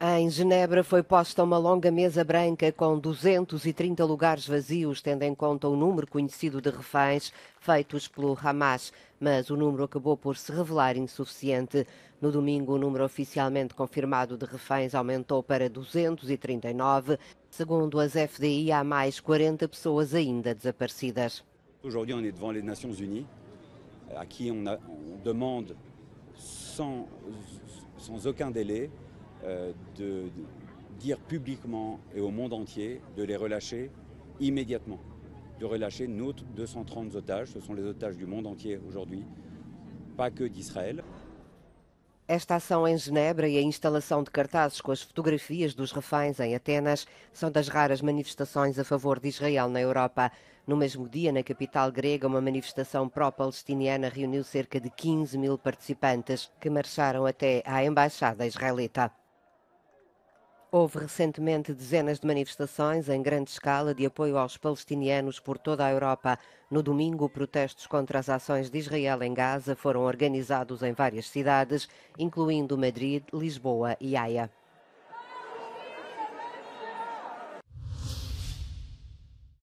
Em Genebra foi posta uma longa mesa branca com 230 lugares vazios, tendo em conta o número conhecido de reféns feitos pelo Hamas, mas o número acabou por se revelar insuficiente. No domingo, o número oficialmente confirmado de reféns aumentou para 239. Segundo as FDI, há mais 40 pessoas ainda desaparecidas. Hoje em dia, devant Nações Unidas, Unies, à on, a, quem pedimos, sem qualquer aucun délai Euh, de, de dire publiquement et au monde entier de les relâcher immédiatement, de relâcher nos 230 otages. Ce sont les otages du monde entier aujourd'hui, pas que d'Israël. Esta ação em Genebra e a instalação de cartazes com as fotografias dos reféns em Atenas são das raras manifestações a favor de Israel na Europa. No mesmo dia, na capital grega, uma manifestação pró-palestiniana reuniu cerca de 15 mil participantes que marcharam até à embaixada israelita. Houve recentemente dezenas de manifestações em grande escala de apoio aos palestinianos por toda a Europa. No domingo, protestos contra as ações de Israel em Gaza foram organizados em várias cidades, incluindo Madrid, Lisboa e Haia.